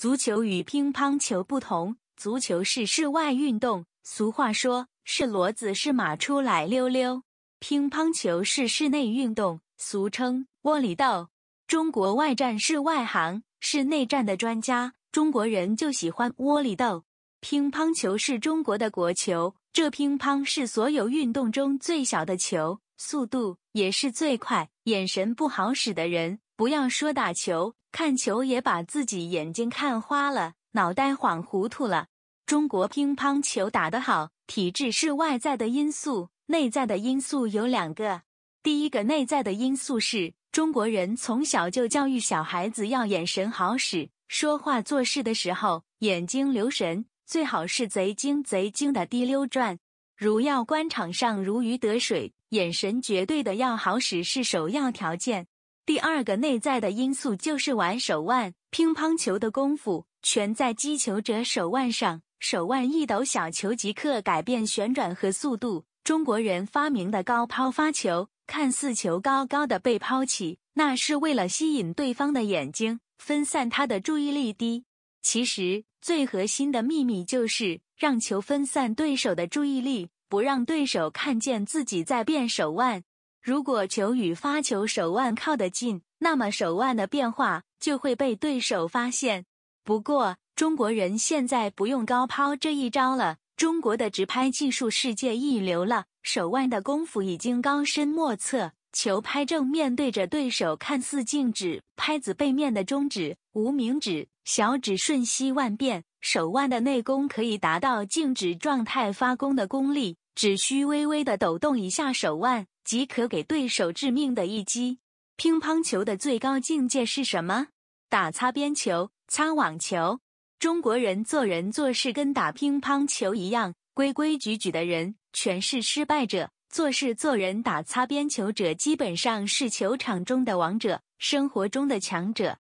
足球与乒乓球不同，足球是室外运动，俗话说是骡子是马出来溜溜；乒乓球是室内运动，俗称窝里斗。中国外战是外行，是内战的专家。中国人就喜欢窝里斗。乒乓球是中国的国球，这乒乓是所有运动中最小的球，速度也是最快。眼神不好使的人，不要说打球。看球也把自己眼睛看花了，脑袋恍糊涂了。中国乒乓球打得好，体质是外在的因素，内在的因素有两个。第一个内在的因素是中国人从小就教育小孩子要眼神好使，说话做事的时候眼睛留神，最好是贼精贼精的滴溜转。如要官场上如鱼得水，眼神绝对的要好使是首要条件。第二个内在的因素就是玩手腕，乒乓球的功夫全在击球者手腕上，手腕一抖，小球即刻改变旋转和速度。中国人发明的高抛发球，看似球高高的被抛起，那是为了吸引对方的眼睛，分散他的注意力。低，其实最核心的秘密就是让球分散对手的注意力，不让对手看见自己在变手腕。如果球与发球手腕靠得近，那么手腕的变化就会被对手发现。不过，中国人现在不用高抛这一招了。中国的直拍技术世界一流了，手腕的功夫已经高深莫测。球拍正面对着对手，看似静止，拍子背面的中指、无名指、小指瞬息万变，手腕的内功可以达到静止状态发功的功力。只需微微的抖动一下手腕，即可给对手致命的一击。乒乓球的最高境界是什么？打擦边球、擦网球。中国人做人做事跟打乒乓球一样，规规矩矩的人全是失败者，做事做人打擦边球者，基本上是球场中的王者，生活中的强者。